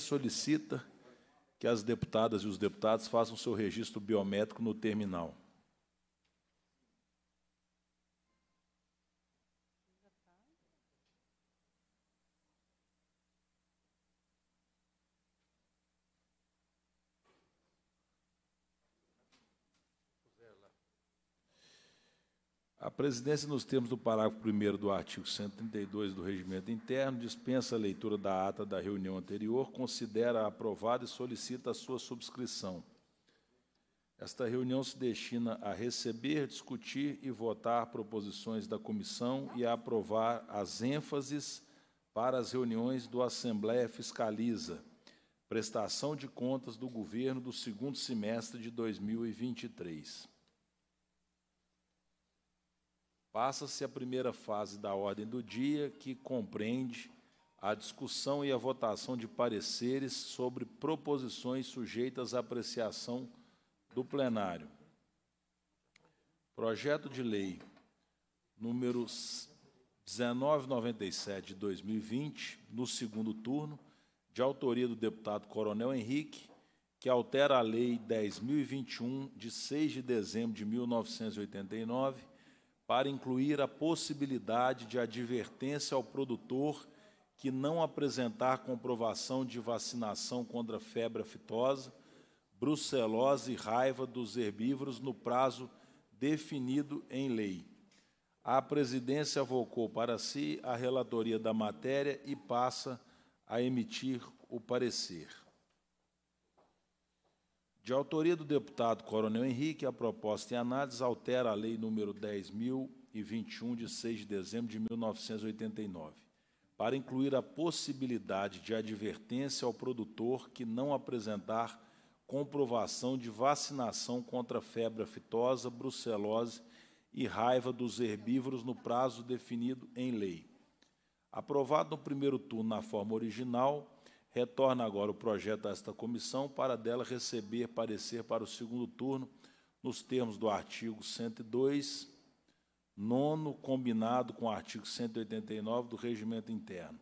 solicita que as deputadas e os deputados façam seu registro biométrico no terminal. presidência, nos termos do parágrafo 1 do artigo 132 do Regimento Interno, dispensa a leitura da ata da reunião anterior, considera aprovada e solicita a sua subscrição. Esta reunião se destina a receber, discutir e votar proposições da comissão e a aprovar as ênfases para as reuniões do Assembleia Fiscaliza, prestação de contas do governo do segundo semestre de 2023. Passa-se a primeira fase da ordem do dia, que compreende a discussão e a votação de pareceres sobre proposições sujeitas à apreciação do plenário. Projeto de lei número 1997 de 2020, no segundo turno, de autoria do deputado Coronel Henrique, que altera a Lei 10.021, de 6 de dezembro de 1989, para incluir a possibilidade de advertência ao produtor que não apresentar comprovação de vacinação contra febre aftosa, brucelose e raiva dos herbívoros no prazo definido em lei. A presidência avocou para si a relatoria da matéria e passa a emitir o parecer. De autoria do deputado Coronel Henrique, a proposta em análise altera a Lei nº 10.021, de 6 de dezembro de 1989, para incluir a possibilidade de advertência ao produtor que não apresentar comprovação de vacinação contra febre aftosa, brucelose e raiva dos herbívoros no prazo definido em lei. Aprovado no primeiro turno na forma original, Retorna agora o projeto desta comissão para dela receber parecer para o segundo turno, nos termos do artigo 102, nono, combinado com o artigo 189 do Regimento Interno.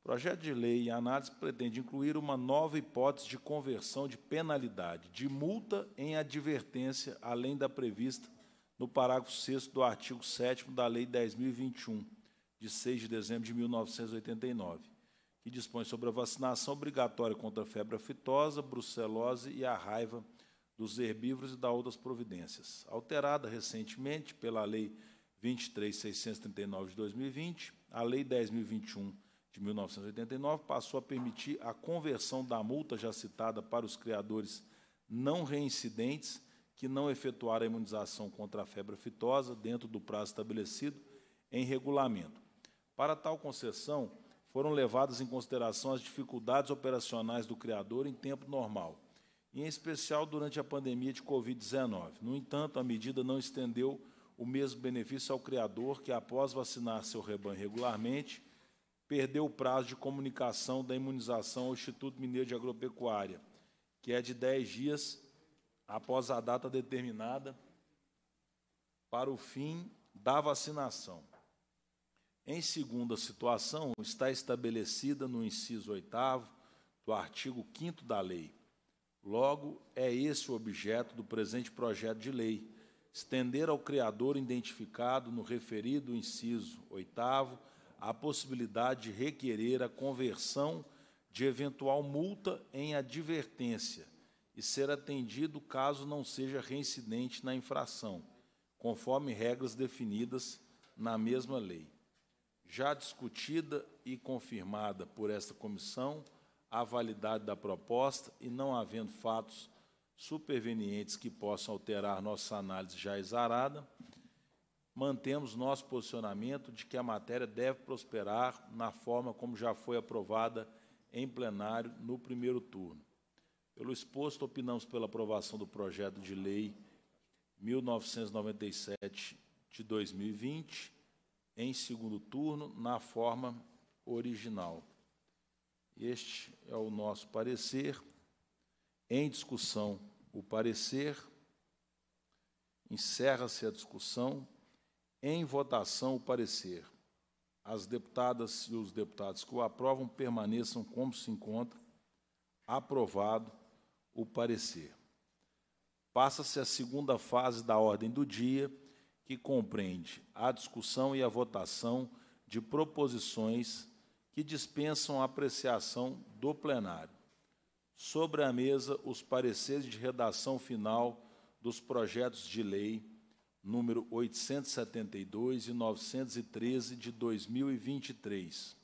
O projeto de lei em análise pretende incluir uma nova hipótese de conversão de penalidade de multa em advertência, além da prevista no parágrafo 6 do artigo 7 da Lei 10.021, de 6 de dezembro de 1989 que dispõe sobre a vacinação obrigatória contra a febre aftosa, brucelose e a raiva dos herbívoros e da outras providências, alterada recentemente pela Lei 23.639 de 2020, a Lei 10.021 de 1989 passou a permitir a conversão da multa já citada para os criadores não reincidentes que não efetuaram a imunização contra a febre aftosa dentro do prazo estabelecido em regulamento. Para tal concessão, foram levadas em consideração as dificuldades operacionais do criador em tempo normal, em especial durante a pandemia de Covid-19. No entanto, a medida não estendeu o mesmo benefício ao criador que, após vacinar seu rebanho regularmente, perdeu o prazo de comunicação da imunização ao Instituto Mineiro de Agropecuária, que é de 10 dias após a data determinada para o fim da vacinação. Em segunda situação, está estabelecida no inciso 8 do artigo 5 da lei. Logo, é esse o objeto do presente projeto de lei: estender ao criador identificado no referido inciso 8 a possibilidade de requerer a conversão de eventual multa em advertência e ser atendido caso não seja reincidente na infração, conforme regras definidas na mesma lei já discutida e confirmada por esta comissão a validade da proposta e não havendo fatos supervenientes que possam alterar nossa análise já exarada, mantemos nosso posicionamento de que a matéria deve prosperar na forma como já foi aprovada em plenário no primeiro turno. Pelo exposto, opinamos pela aprovação do projeto de lei 1997 de 2020 em segundo turno na forma original. Este é o nosso parecer. Em discussão, o parecer. Encerra-se a discussão. Em votação, o parecer. As deputadas e os deputados que o aprovam permaneçam como se encontra. Aprovado o parecer. Passa-se a segunda fase da ordem do dia que compreende a discussão e a votação de proposições que dispensam a apreciação do plenário. Sobre a mesa, os pareceres de redação final dos projetos de lei número 872 e 913 de 2023.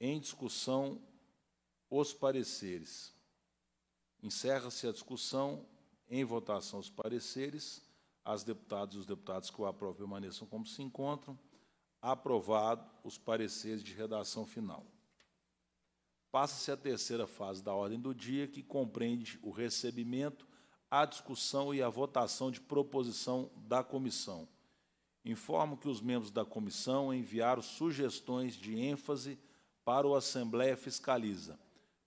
Em discussão, os pareceres. Encerra-se a discussão, em votação os pareceres as deputadas e os deputados que o aprovam permaneçam como se encontram. Aprovado os pareceres de redação final. Passa-se a terceira fase da ordem do dia, que compreende o recebimento, a discussão e a votação de proposição da comissão. Informo que os membros da comissão enviaram sugestões de ênfase para o Assembleia Fiscaliza,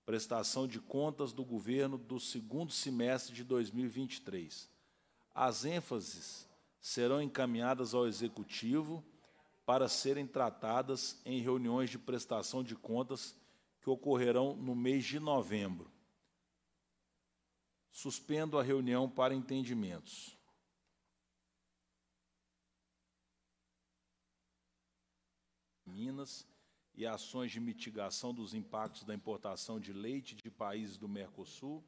prestação de contas do governo do segundo semestre de 2023 as ênfases serão encaminhadas ao executivo para serem tratadas em reuniões de prestação de contas que ocorrerão no mês de novembro. Suspendo a reunião para entendimentos. Minas e ações de mitigação dos impactos da importação de leite de países do Mercosul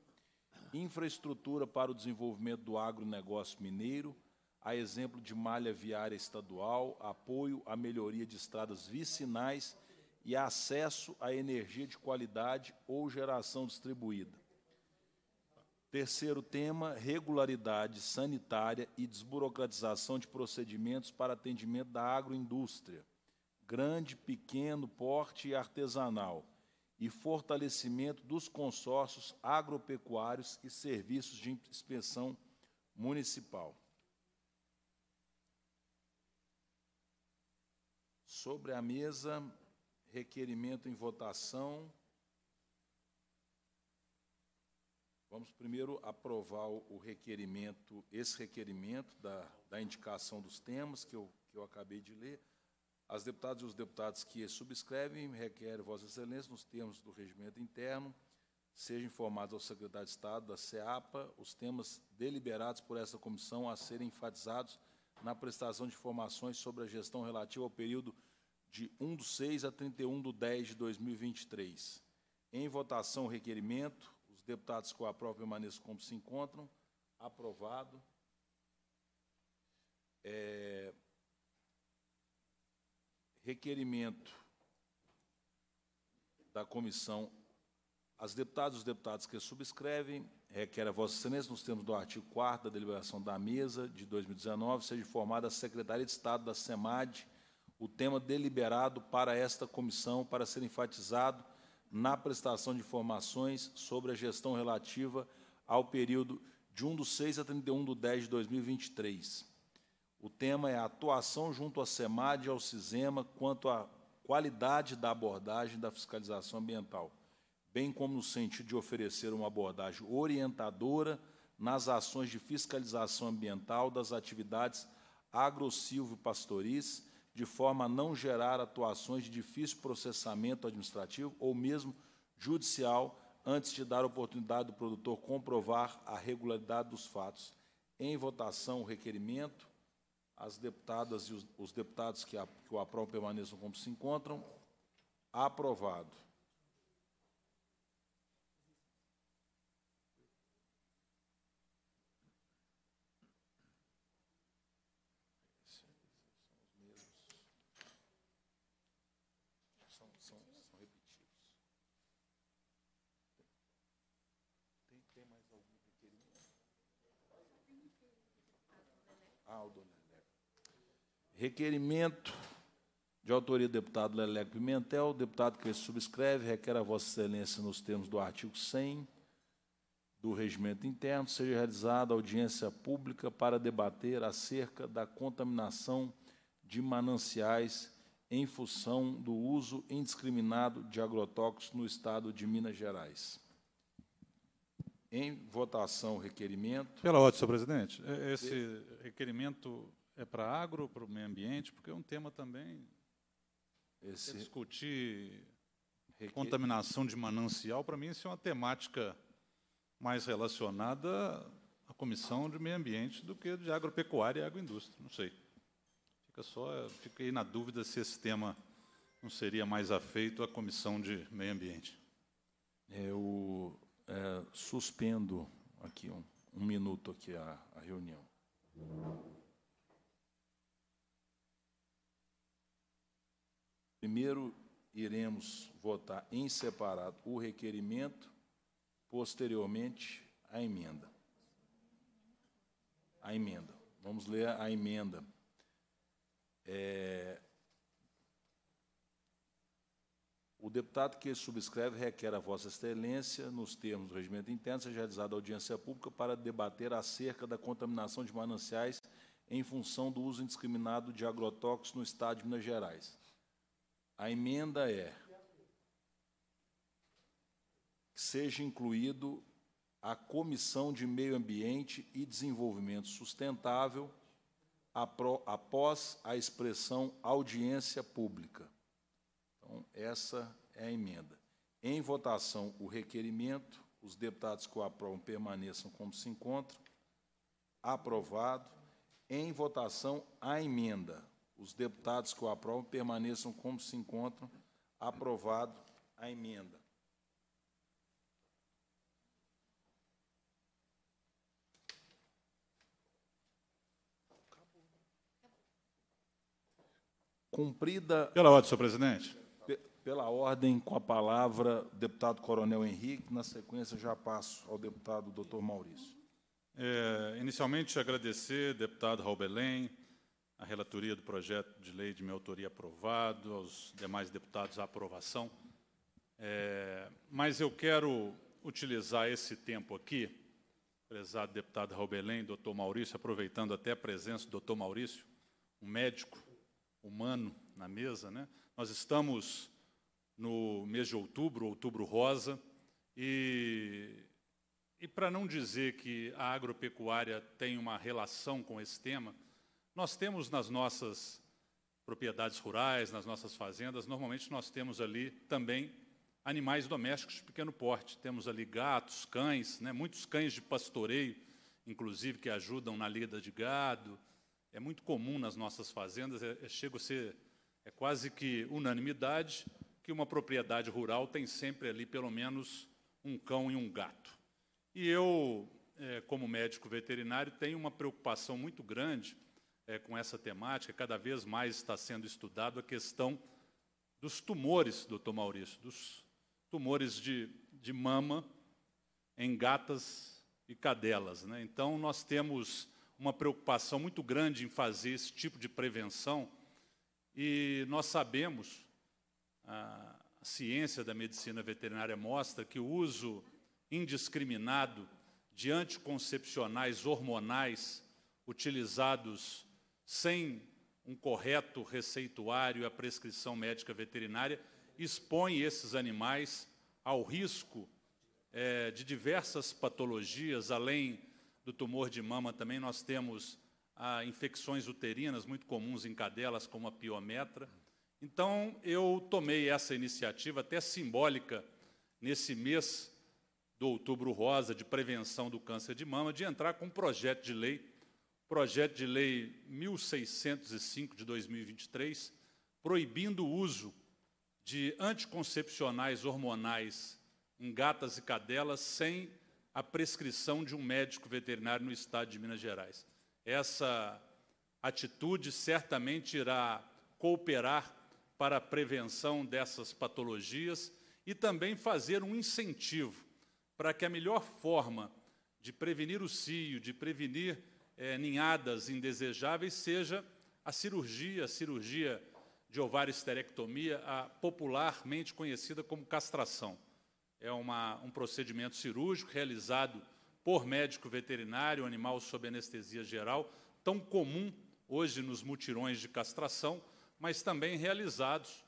infraestrutura para o desenvolvimento do agronegócio mineiro, a exemplo de malha viária estadual, apoio à melhoria de estradas vicinais e acesso à energia de qualidade ou geração distribuída. Terceiro tema, regularidade sanitária e desburocratização de procedimentos para atendimento da agroindústria, grande, pequeno, porte e artesanal e fortalecimento dos consórcios agropecuários e serviços de inspeção municipal. Sobre a mesa, requerimento em votação. Vamos primeiro aprovar o requerimento, esse requerimento da, da indicação dos temas que eu, que eu acabei de ler. As deputadas e os deputados que subscrevem requerem Vossa Excelência, nos termos do regimento interno, sejam informados ao secretário de Estado da CEAPA os temas deliberados por essa comissão a serem enfatizados na prestação de informações sobre a gestão relativa ao período de 1 do 6 a 31 do 10 de 2023. Em votação, o requerimento. Os deputados com a própria permaneçam como se encontram. Aprovado. É, requerimento da comissão. As deputadas e os deputados que subscrevem, requer a Vossa Excelência, nos termos do artigo 4 da deliberação da mesa de 2019, seja informada a Secretaria de Estado da SEMAD o tema deliberado para esta comissão para ser enfatizado na prestação de informações sobre a gestão relativa ao período de 1 do 6 a 31 do 10 de 2023. O tema é a atuação junto à SEMAD e ao CISEMA quanto à qualidade da abordagem da fiscalização ambiental, bem como no sentido de oferecer uma abordagem orientadora nas ações de fiscalização ambiental das atividades agro silvio pastoris de forma a não gerar atuações de difícil processamento administrativo ou mesmo judicial, antes de dar oportunidade do produtor comprovar a regularidade dos fatos. Em votação, o requerimento as deputadas e os, deputados que, o aprovam permaneçam como se encontram. Aprovado. Requerimento de autoria do deputado Leleco Pimentel, deputado que subscreve, requer a Vossa Excelência, nos termos do artigo 100 do Regimento Interno, seja realizada audiência pública para debater acerca da contaminação de mananciais em função do uso indiscriminado de agrotóxicos no Estado de Minas Gerais. Em votação, requerimento. Pela ordem, senhor presidente. Esse requerimento é para agro, para o meio ambiente, porque é um tema também. Esse... discutir contaminação de manancial, para mim, isso é uma temática mais relacionada à Comissão de Meio Ambiente do que de agropecuária e agroindústria. Não sei. Fica só, fiquei na dúvida se esse tema não seria mais afeito à Comissão de Meio Ambiente. Eu é, suspendo aqui um, um minuto aqui a, a reunião. Primeiro iremos votar em separado o requerimento, posteriormente a emenda. A emenda. Vamos ler a emenda. É... O deputado que subscreve requer a Vossa Excelência, nos termos do regimento interno, seja realizada audiência pública para debater acerca da contaminação de mananciais em função do uso indiscriminado de agrotóxicos no Estado de Minas Gerais. A emenda é que seja incluído a Comissão de Meio Ambiente e Desenvolvimento Sustentável após a expressão audiência pública. Então, essa é a emenda. Em votação, o requerimento, os deputados que o aprovam permaneçam como se encontram. Aprovado. Em votação, a emenda os deputados que o aprovam permaneçam como se encontram. Aprovado a emenda. Cumprida. Pela ordem, senhor presidente. Pela ordem, com a palavra, deputado Coronel Henrique. Na sequência, já passo ao deputado doutor Maurício. É, inicialmente, agradecer, deputado Raul Belém, a relatoria do projeto de lei de minha autoria aprovado, aos demais deputados a aprovação. É, mas eu quero utilizar esse tempo aqui, prezado deputado Raul Belém, doutor Maurício, aproveitando até a presença do doutor Maurício, um médico humano na mesa. Né? Nós estamos no mês de outubro, outubro rosa, e, e para não dizer que a agropecuária tem uma relação com esse tema, nós temos nas nossas propriedades rurais, nas nossas fazendas, normalmente nós temos ali também animais domésticos de pequeno porte. Temos ali gatos, cães, né, muitos cães de pastoreio, inclusive, que ajudam na lida de gado. É muito comum nas nossas fazendas, é, é, chega a ser é quase que unanimidade que uma propriedade rural tem sempre ali pelo menos um cão e um gato. E eu, é, como médico veterinário, tenho uma preocupação muito grande é, com essa temática, cada vez mais está sendo estudado a questão dos tumores, doutor Maurício, dos tumores de, de mama em gatas e cadelas. Né? Então, nós temos uma preocupação muito grande em fazer esse tipo de prevenção e nós sabemos, a ciência da medicina veterinária mostra que o uso indiscriminado de anticoncepcionais hormonais utilizados sem um correto receituário e a prescrição médica veterinária, expõe esses animais ao risco é, de diversas patologias, além do tumor de mama também nós temos a ah, infecções uterinas muito comuns em cadelas, como a piometra. Então, eu tomei essa iniciativa até simbólica nesse mês do outubro rosa de prevenção do câncer de mama, de entrar com um projeto de lei projeto de lei 1605 de 2023, proibindo o uso de anticoncepcionais hormonais em gatas e cadelas sem a prescrição de um médico veterinário no estado de Minas Gerais. Essa atitude certamente irá cooperar para a prevenção dessas patologias e também fazer um incentivo para que a melhor forma de prevenir o cio, de prevenir é, ninhadas indesejáveis seja a cirurgia, a cirurgia de ovarioesterectomia, a popularmente conhecida como castração. É uma, um procedimento cirúrgico realizado por médico veterinário, animal sob anestesia geral, tão comum hoje nos mutirões de castração, mas também realizados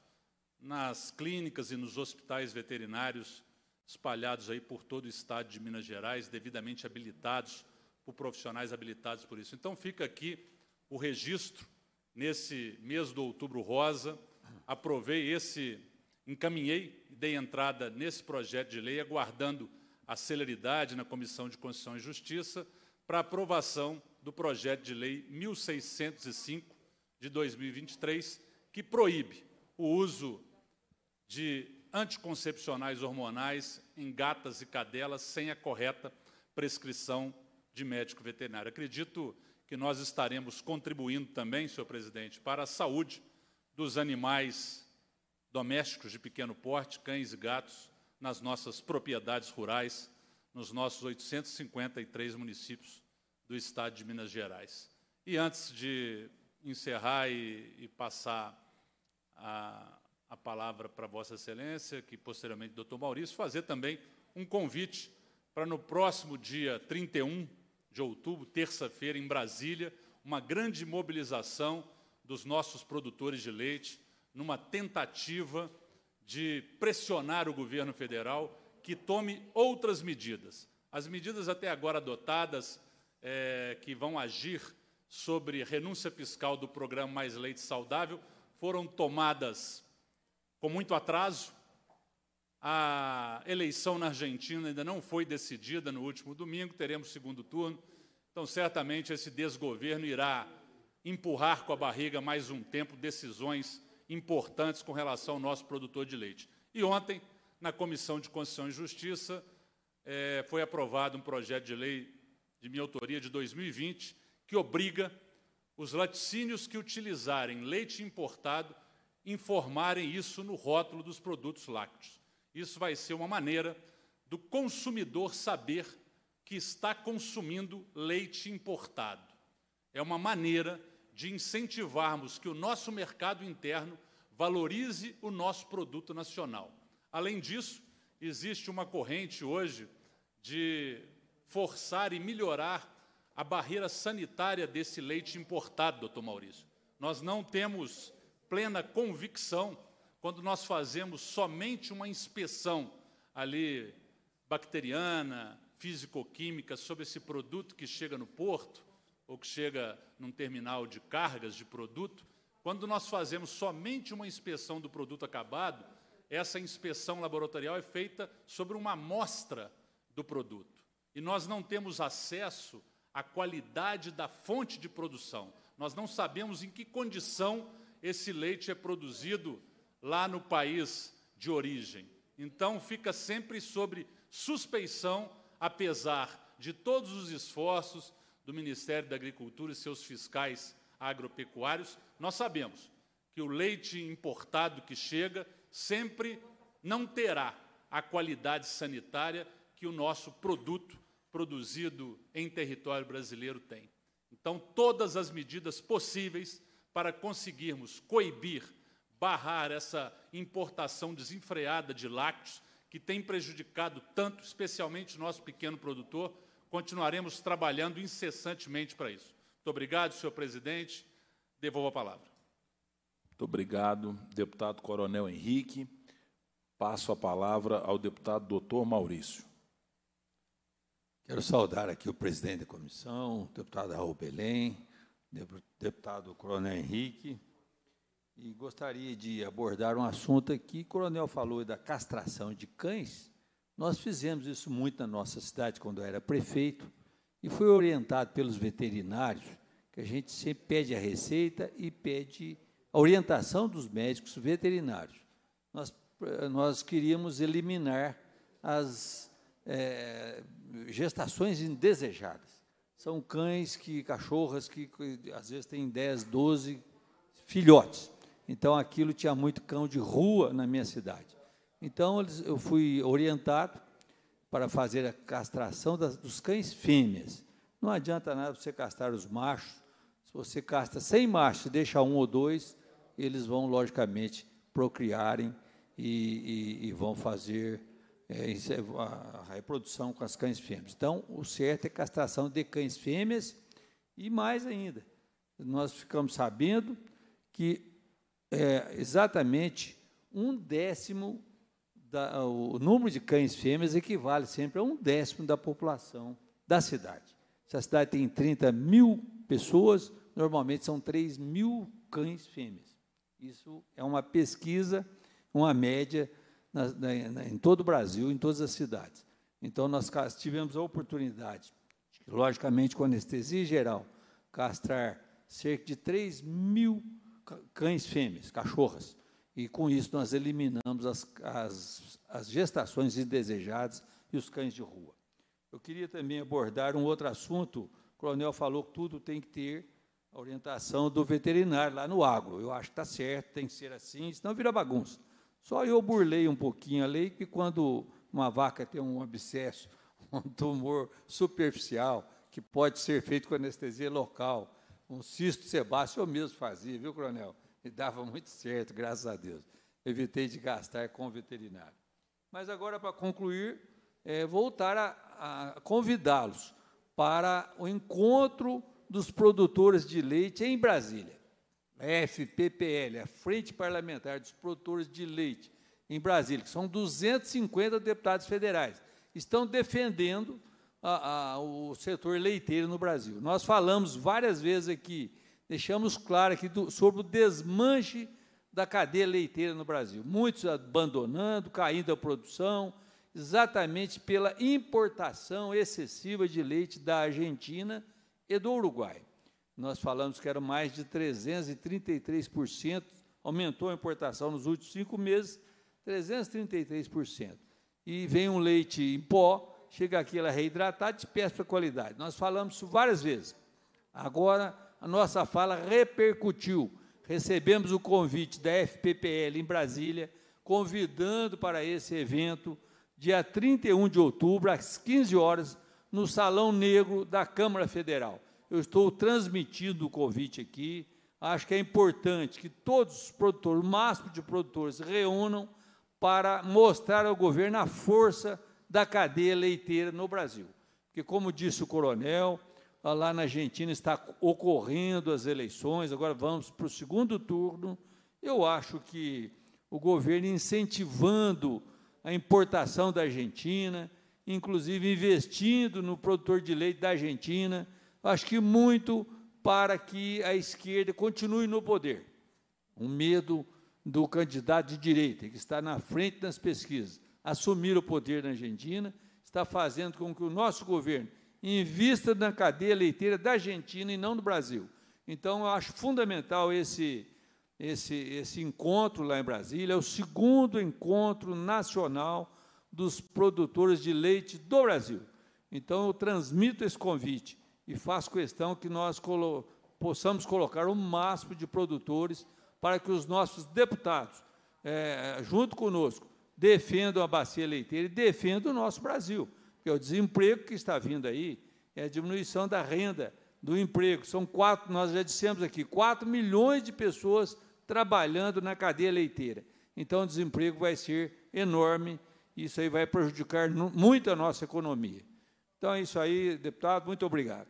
nas clínicas e nos hospitais veterinários espalhados aí por todo o estado de Minas Gerais, devidamente habilitados por profissionais habilitados por isso. Então fica aqui o registro nesse mês do outubro rosa. Aprovei esse, encaminhei, dei entrada nesse projeto de lei, aguardando a celeridade na Comissão de Constituição e Justiça para aprovação do projeto de lei 1605 de 2023, que proíbe o uso de anticoncepcionais hormonais em gatas e cadelas sem a correta prescrição de médico veterinário. Acredito que nós estaremos contribuindo também, senhor presidente, para a saúde dos animais domésticos de pequeno porte, cães e gatos, nas nossas propriedades rurais, nos nossos 853 municípios do estado de Minas Gerais. E antes de encerrar e, e passar a, a palavra para Vossa Excelência, que posteriormente o doutor Maurício, fazer também um convite para no próximo dia 31 de outubro, terça-feira, em Brasília, uma grande mobilização dos nossos produtores de leite, numa tentativa de pressionar o governo federal que tome outras medidas. As medidas até agora adotadas, é, que vão agir sobre renúncia fiscal do programa Mais Leite Saudável, foram tomadas com muito atraso, a eleição na Argentina ainda não foi decidida no último domingo, teremos segundo turno. Então, certamente, esse desgoverno irá empurrar com a barriga mais um tempo decisões importantes com relação ao nosso produtor de leite. E ontem, na Comissão de Constituição e Justiça, é, foi aprovado um projeto de lei de minha autoria de 2020 que obriga os laticínios que utilizarem leite importado informarem isso no rótulo dos produtos lácteos. Isso vai ser uma maneira do consumidor saber que está consumindo leite importado. É uma maneira de incentivarmos que o nosso mercado interno valorize o nosso produto nacional. Além disso, existe uma corrente hoje de forçar e melhorar a barreira sanitária desse leite importado, doutor Maurício. Nós não temos plena convicção quando nós fazemos somente uma inspeção ali bacteriana, físico-química sobre esse produto que chega no porto ou que chega num terminal de cargas de produto, quando nós fazemos somente uma inspeção do produto acabado, essa inspeção laboratorial é feita sobre uma amostra do produto. E nós não temos acesso à qualidade da fonte de produção. Nós não sabemos em que condição esse leite é produzido lá no país de origem. Então fica sempre sobre suspeição, apesar de todos os esforços do Ministério da Agricultura e seus fiscais agropecuários. Nós sabemos que o leite importado que chega sempre não terá a qualidade sanitária que o nosso produto produzido em território brasileiro tem. Então, todas as medidas possíveis para conseguirmos coibir barrar essa importação desenfreada de lácteos que tem prejudicado tanto, especialmente o nosso pequeno produtor. Continuaremos trabalhando incessantemente para isso. Muito obrigado, senhor presidente. Devolvo a palavra. Muito obrigado, deputado Coronel Henrique. Passo a palavra ao deputado doutor Maurício. Quero saudar aqui o presidente da comissão, o deputado Raul Belém, deputado Coronel Henrique, e gostaria de abordar um assunto aqui. O coronel falou da castração de cães. Nós fizemos isso muito na nossa cidade quando eu era prefeito e foi orientado pelos veterinários que a gente sempre pede a receita e pede a orientação dos médicos veterinários. Nós, eh, nós queríamos eliminar as é, gestações indesejadas. São cães que, cachorras que, que às vezes têm 10, 12 filhotes. Então aquilo tinha muito cão de rua na minha cidade. Então eu fui orientado para fazer a castração das, dos cães fêmeas. Não adianta nada você castrar os machos. Se você castra 100 machos e deixa um ou dois, eles vão, logicamente, procriarem e, e, e vão fazer é, é a reprodução com as cães fêmeas. Então, o certo é castração de cães fêmeas e mais ainda. Nós ficamos sabendo que é exatamente um décimo, da, o número de cães fêmeas equivale sempre a um décimo da população da cidade. Se a cidade tem 30 mil pessoas, normalmente são 3 mil cães fêmeas. Isso é uma pesquisa, uma média na, na, em todo o Brasil, em todas as cidades. Então, nós tivemos a oportunidade, logicamente com anestesia geral, castrar cerca de 3 mil cães fêmeas, cachorras. E com isso nós eliminamos as, as, as gestações indesejadas e os cães de rua. Eu queria também abordar um outro assunto. O coronel falou que tudo tem que ter a orientação do veterinário lá no agro. Eu acho que está certo, tem que ser assim, senão vira bagunça. Só eu burlei um pouquinho a lei que quando uma vaca tem um abscesso, um tumor superficial, que pode ser feito com anestesia local, um cisto sebáceo eu mesmo fazia, viu, coronel? E dava muito certo, graças a Deus. Evitei de gastar com veterinário. Mas agora, para concluir, é, voltar a, a convidá-los para o encontro dos produtores de leite em Brasília. A FPPL, a Frente Parlamentar dos Produtores de Leite em Brasília, que são 250 deputados federais, estão defendendo a, a, o setor leiteiro no Brasil. Nós falamos várias vezes aqui, deixamos claro aqui do, sobre o desmanche da cadeia leiteira no Brasil. Muitos abandonando, caindo a produção, exatamente pela importação excessiva de leite da Argentina e do Uruguai. Nós falamos que era mais de 333%, aumentou a importação nos últimos cinco meses, 333%. E vem um leite em pó, chega aqui, ela é reidratada de péssima qualidade. Nós falamos isso várias vezes. Agora, a nossa fala repercutiu. Recebemos o convite da FPPL em Brasília, convidando para esse evento, dia 31 de outubro, às 15 horas, no Salão Negro da Câmara Federal. Eu estou transmitindo o convite aqui. Acho que é importante que todos os produtores, o máximo de produtores, se reúnam para mostrar ao governo a força da cadeia leiteira no Brasil. Porque, como disse o coronel, lá na Argentina está ocorrendo as eleições, agora vamos para o segundo turno. Eu acho que o governo incentivando a importação da Argentina, inclusive investindo no produtor de leite da Argentina, acho que muito para que a esquerda continue no poder. Um medo do candidato de direita, que está na frente das pesquisas assumir o poder na Argentina, está fazendo com que o nosso governo invista na cadeia leiteira da Argentina e não do Brasil. Então, eu acho fundamental esse, esse, esse encontro lá em Brasília, é o segundo encontro nacional dos produtores de leite do Brasil. Então, eu transmito esse convite e faço questão que nós colo possamos colocar o máximo de produtores para que os nossos deputados, é, junto conosco, defendam a bacia leiteira e defendam o nosso Brasil, porque o desemprego que está vindo aí é a diminuição da renda do emprego. São quatro, nós já dissemos aqui, 4 milhões de pessoas trabalhando na cadeia leiteira. Então, o desemprego vai ser enorme e isso aí vai prejudicar muito a nossa economia. Então, é isso aí, deputado, muito obrigado.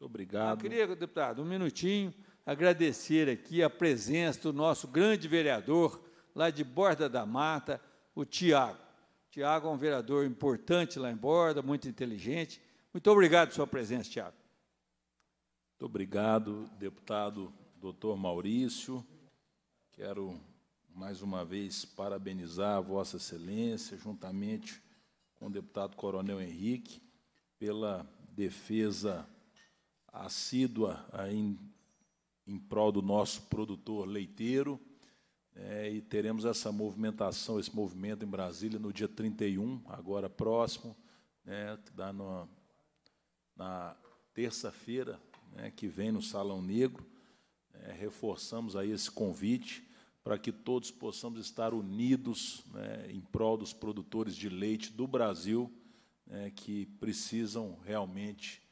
Muito obrigado. Eu queria, deputado, um minutinho, agradecer aqui a presença do nosso grande vereador, lá de Borda da Mata, o Tiago. Tiago é um vereador importante lá em Borda, muito inteligente. Muito obrigado pela sua presença, Tiago. Muito obrigado, deputado doutor Maurício. Quero mais uma vez parabenizar a Vossa Excelência, juntamente com o deputado Coronel Henrique, pela defesa assídua em, em prol do nosso produtor leiteiro é, e teremos essa movimentação, esse movimento em Brasília no dia 31, agora próximo, né, dá no, na terça-feira né, que vem no Salão Negro. É, reforçamos aí esse convite para que todos possamos estar unidos né, em prol dos produtores de leite do Brasil, né, que precisam realmente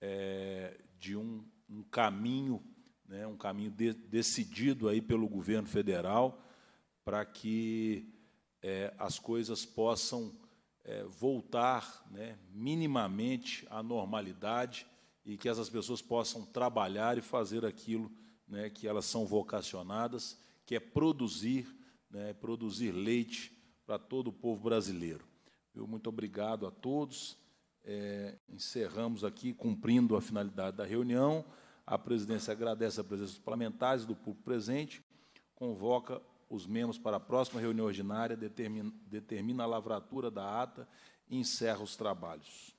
é, de um, um caminho né, um caminho de, decidido aí pelo governo federal para que é, as coisas possam é, voltar né, minimamente à normalidade e que essas pessoas possam trabalhar e fazer aquilo né, que elas são vocacionadas, que é produzir, né, produzir leite para todo o povo brasileiro. Eu muito obrigado a todos. É, encerramos aqui, cumprindo a finalidade da reunião. A presidência agradece a presença dos parlamentares e do público presente, convoca os membros para a próxima reunião ordinária, determina, determina a lavratura da ata e encerra os trabalhos.